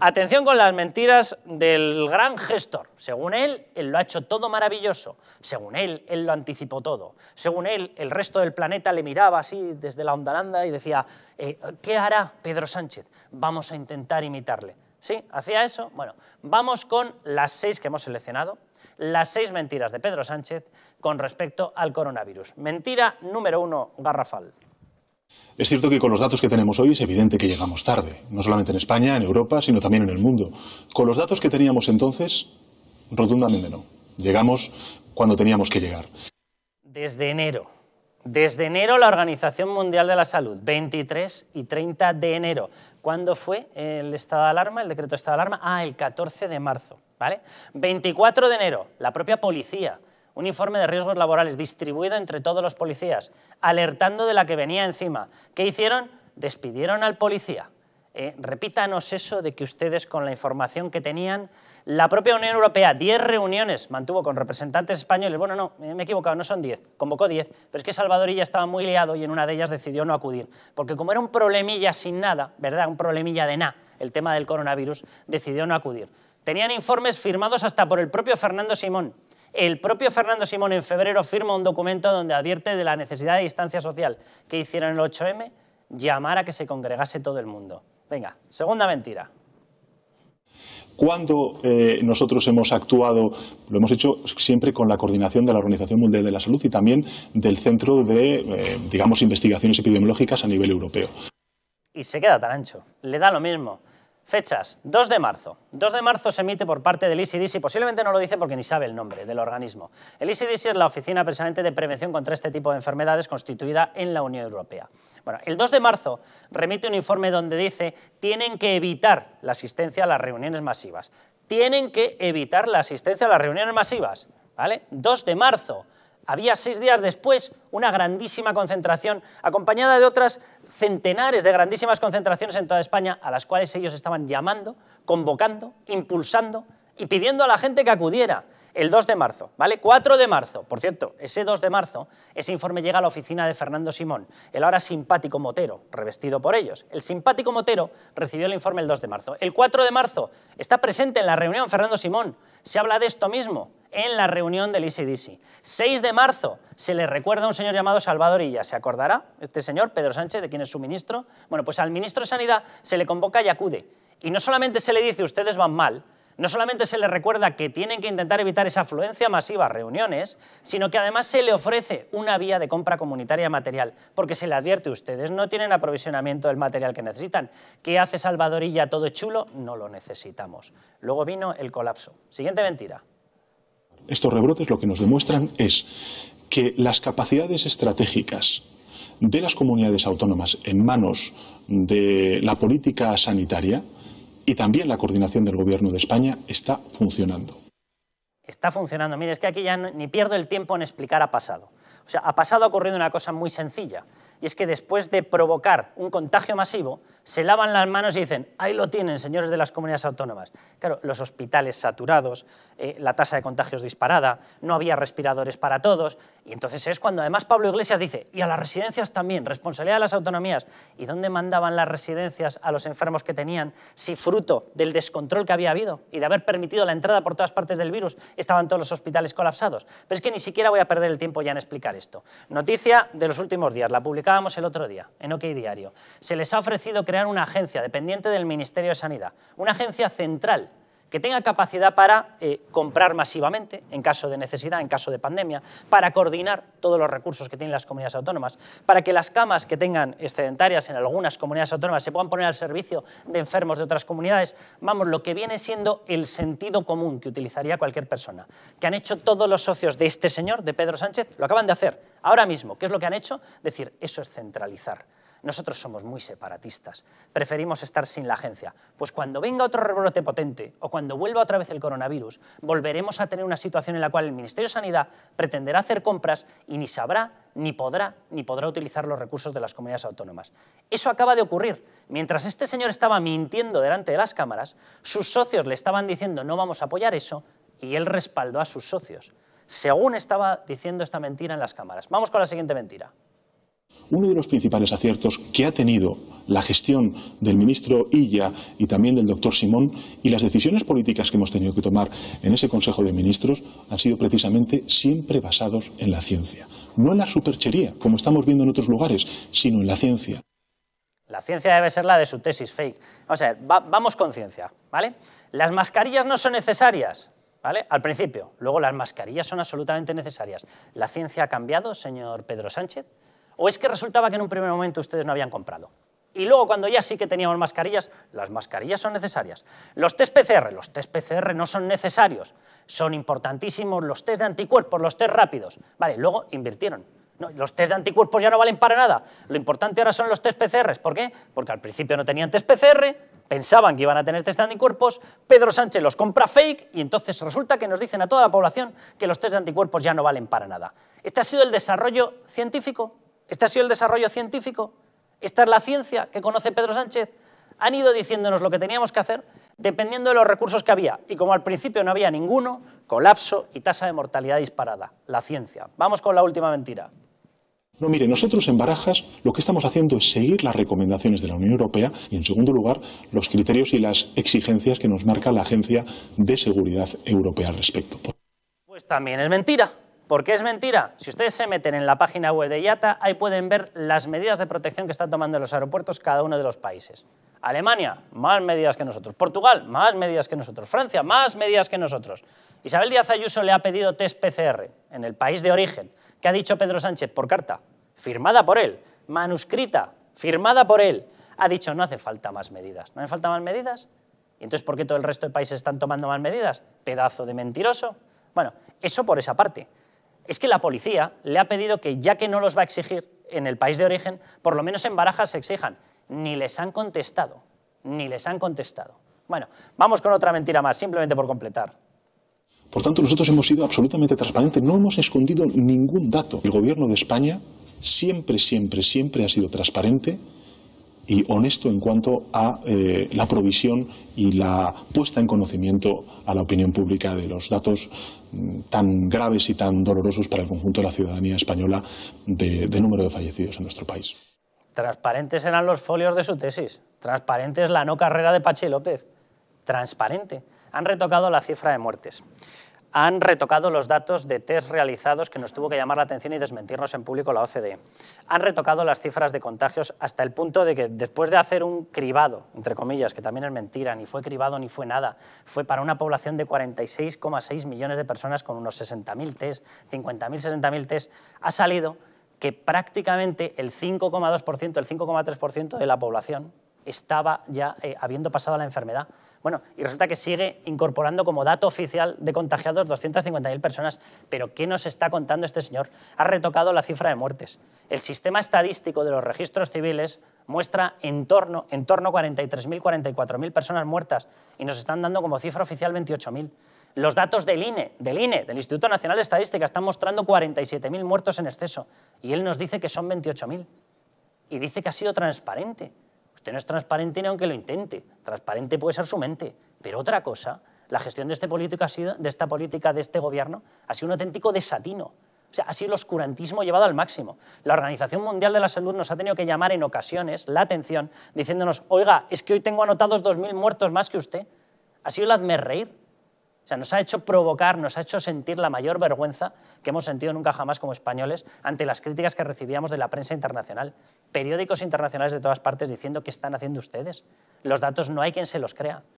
Atención con las mentiras del gran gestor. Según él, él lo ha hecho todo maravilloso. Según él, él lo anticipó todo. Según él, el resto del planeta le miraba así desde la ondalanda y decía, eh, ¿qué hará Pedro Sánchez? Vamos a intentar imitarle. ¿Sí? ¿Hacía eso? Bueno, vamos con las seis que hemos seleccionado, las seis mentiras de Pedro Sánchez con respecto al coronavirus. Mentira número uno, garrafal. Es cierto que con los datos que tenemos hoy es evidente que llegamos tarde, no solamente en España, en Europa, sino también en el mundo. Con los datos que teníamos entonces, rotundamente no. Llegamos cuando teníamos que llegar. Desde enero. Desde enero la Organización Mundial de la Salud, 23 y 30 de enero. ¿Cuándo fue el estado de alarma, el decreto de estado de alarma? Ah, el 14 de marzo, ¿vale? 24 de enero, la propia policía un informe de riesgos laborales distribuido entre todos los policías, alertando de la que venía encima. ¿Qué hicieron? Despidieron al policía. Eh, repítanos eso de que ustedes con la información que tenían, la propia Unión Europea, 10 reuniones mantuvo con representantes españoles, bueno, no, me he equivocado, no son 10, convocó 10, pero es que Salvador ya estaba muy liado y en una de ellas decidió no acudir, porque como era un problemilla sin nada, ¿verdad? Un problemilla de nada, el tema del coronavirus, decidió no acudir. Tenían informes firmados hasta por el propio Fernando Simón, el propio Fernando Simón en febrero firma un documento donde advierte de la necesidad de distancia social que hicieron el 8M, llamar a que se congregase todo el mundo. Venga, segunda mentira. Cuando eh, nosotros hemos actuado, lo hemos hecho siempre con la coordinación de la Organización Mundial de la Salud y también del Centro de, eh, digamos, investigaciones epidemiológicas a nivel europeo. Y se queda tan ancho, le da lo mismo. Fechas. 2 de marzo. 2 de marzo se emite por parte del ICDC, e posiblemente no lo dice porque ni sabe el nombre del organismo. El ICDC e es la Oficina Precisamente de Prevención contra este tipo de enfermedades constituida en la Unión Europea. Bueno, el 2 de marzo remite un informe donde dice tienen que evitar la asistencia a las reuniones masivas. Tienen que evitar la asistencia a las reuniones masivas. ¿Vale? 2 de marzo. Había seis días después una grandísima concentración acompañada de otras centenares de grandísimas concentraciones en toda España a las cuales ellos estaban llamando, convocando, impulsando y pidiendo a la gente que acudiera el 2 de marzo, ¿vale? 4 de marzo. Por cierto, ese 2 de marzo, ese informe llega a la oficina de Fernando Simón, el ahora simpático motero, revestido por ellos. El simpático motero recibió el informe el 2 de marzo. El 4 de marzo está presente en la reunión Fernando Simón. Se habla de esto mismo en la reunión del ICDC. 6 de marzo se le recuerda a un señor llamado Salvador ¿se acordará? Este señor, Pedro Sánchez, de quien es su ministro. Bueno, pues al ministro de Sanidad se le convoca y acude. Y no solamente se le dice ustedes van mal, no solamente se le recuerda que tienen que intentar evitar esa afluencia masiva a reuniones, sino que además se le ofrece una vía de compra comunitaria material, porque se le advierte, ustedes no tienen aprovisionamiento del material que necesitan. ¿Qué hace Salvadorilla todo chulo? No lo necesitamos. Luego vino el colapso. Siguiente mentira. Estos rebrotes lo que nos demuestran es que las capacidades estratégicas de las comunidades autónomas en manos de la política sanitaria y también la coordinación del Gobierno de España está funcionando. Está funcionando. Mire, es que aquí ya ni pierdo el tiempo en explicar ha pasado. O sea, ha pasado ha ocurrido una cosa muy sencilla y es que después de provocar un contagio masivo, se lavan las manos y dicen, ahí lo tienen, señores de las comunidades autónomas. Claro, los hospitales saturados, eh, la tasa de contagios disparada, no había respiradores para todos, y entonces es cuando además Pablo Iglesias dice, y a las residencias también, responsabilidad de las autonomías, ¿y dónde mandaban las residencias a los enfermos que tenían si fruto del descontrol que había habido y de haber permitido la entrada por todas partes del virus estaban todos los hospitales colapsados? Pero es que ni siquiera voy a perder el tiempo ya en explicar esto. Noticia de los últimos días, la el otro día en OK Diario. Se les ha ofrecido crear una agencia dependiente del Ministerio de Sanidad, una agencia central que tenga capacidad para eh, comprar masivamente en caso de necesidad, en caso de pandemia, para coordinar todos los recursos que tienen las comunidades autónomas, para que las camas que tengan excedentarias en algunas comunidades autónomas se puedan poner al servicio de enfermos de otras comunidades, vamos, lo que viene siendo el sentido común que utilizaría cualquier persona, que han hecho todos los socios de este señor, de Pedro Sánchez, lo acaban de hacer ahora mismo. ¿Qué es lo que han hecho? Decir, eso es centralizar nosotros somos muy separatistas, preferimos estar sin la agencia, pues cuando venga otro rebrote potente o cuando vuelva otra vez el coronavirus, volveremos a tener una situación en la cual el Ministerio de Sanidad pretenderá hacer compras y ni sabrá, ni podrá, ni podrá utilizar los recursos de las comunidades autónomas. Eso acaba de ocurrir. Mientras este señor estaba mintiendo delante de las cámaras, sus socios le estaban diciendo no vamos a apoyar eso y él respaldó a sus socios según estaba diciendo esta mentira en las cámaras. Vamos con la siguiente mentira uno de los principales aciertos que ha tenido la gestión del ministro Illa y también del doctor Simón y las decisiones políticas que hemos tenido que tomar en ese Consejo de Ministros han sido precisamente siempre basados en la ciencia. No en la superchería, como estamos viendo en otros lugares, sino en la ciencia. La ciencia debe ser la de su tesis fake. O sea, vamos con ciencia, ¿vale? Las mascarillas no son necesarias, ¿vale? Al principio. Luego las mascarillas son absolutamente necesarias. ¿La ciencia ha cambiado, señor Pedro Sánchez? ¿O es que resultaba que en un primer momento ustedes no habían comprado? Y luego cuando ya sí que teníamos mascarillas, las mascarillas son necesarias. Los test PCR, los test PCR no son necesarios, son importantísimos los test de anticuerpos, los test rápidos. Vale, luego invirtieron. los test de anticuerpos ya no valen para nada. Lo importante ahora son los test PCR. ¿Por qué? Porque al principio no tenían test PCR, pensaban que iban a tener test de anticuerpos, Pedro Sánchez los compra fake y entonces resulta que nos dicen a toda la población que los test de anticuerpos ya no valen para nada. Este ha sido el desarrollo científico este ha sido el desarrollo científico, esta es la ciencia que conoce Pedro Sánchez. Han ido diciéndonos lo que teníamos que hacer dependiendo de los recursos que había. Y como al principio no había ninguno, colapso y tasa de mortalidad disparada. La ciencia. Vamos con la última mentira. No, mire, nosotros en Barajas lo que estamos haciendo es seguir las recomendaciones de la Unión Europea y, en segundo lugar, los criterios y las exigencias que nos marca la Agencia de Seguridad Europea al respecto. Pues también es mentira. ¿Por qué es mentira? Si ustedes se meten en la página web de IATA, ahí pueden ver las medidas de protección que están tomando los aeropuertos cada uno de los países. Alemania, más medidas que nosotros. Portugal, más medidas que nosotros. Francia, más medidas que nosotros. Isabel Díaz Ayuso le ha pedido test PCR en el país de origen, que ha dicho Pedro Sánchez por carta, firmada por él, manuscrita, firmada por él. Ha dicho, no hace falta más medidas. ¿No hace falta más medidas? ¿Y entonces por qué todo el resto de países están tomando más medidas? Pedazo de mentiroso. Bueno, eso por esa parte es que la policía le ha pedido que, ya que no los va a exigir en el país de origen, por lo menos en Barajas se exijan. Ni les han contestado, ni les han contestado. Bueno, vamos con otra mentira más, simplemente por completar. Por tanto, nosotros hemos sido absolutamente transparentes, no hemos escondido ningún dato. El gobierno de España siempre, siempre, siempre ha sido transparente y honesto en cuanto a eh, la provisión y la puesta en conocimiento a la opinión pública de los datos mm, tan graves y tan dolorosos para el conjunto de la ciudadanía española de, número de fallecidos en nuestro país. Transparentes eran los folios de su tesis, transparente es la no carrera de Pache López, transparente. Han retocado la cifra de muertes han retocado los datos de test realizados que nos tuvo que llamar la atención y desmentirnos en público la OCDE. Han retocado las cifras de contagios hasta el punto de que después de hacer un cribado, entre comillas, que también es mentira, ni fue cribado ni fue nada, fue para una población de 46,6 millones de personas con unos 60.000 test, 50.000, 60.000 tests, ha salido que prácticamente el 5,2%, el 5,3% de la población estaba ya eh, habiendo pasado la enfermedad. Bueno, y resulta que sigue incorporando como dato oficial de contagiados 250.000 personas. Pero ¿qué nos está contando este señor? Ha retocado la cifra de muertes. El sistema estadístico de los registros civiles muestra en torno, en torno a 43.000, 44.000 personas muertas y nos están dando como cifra oficial 28.000. Los datos del INE, del INE, del Instituto Nacional de Estadística, están mostrando 47.000 muertos en exceso y él nos dice que son 28.000 y dice que ha sido transparente no es transparente ni aunque lo intente. Transparente puede ser su mente. Pero otra cosa, la gestión de, este político ha sido, de esta política, de este gobierno, ha sido un auténtico desatino. O sea, ha sido el oscurantismo llevado al máximo. La Organización Mundial de la Salud nos ha tenido que llamar en ocasiones la atención diciéndonos, oiga, es que hoy tengo anotados 2.000 muertos más que usted. Ha sido el hazme reír sea, nos ha hecho provocar, nos ha hecho sentir la mayor vergüenza que hemos sentido nunca jamás como españoles ante las críticas que recibíamos de la prensa internacional. Periódicos internacionales de todas partes diciendo qué están haciendo ustedes. Los datos no hay quien se los crea.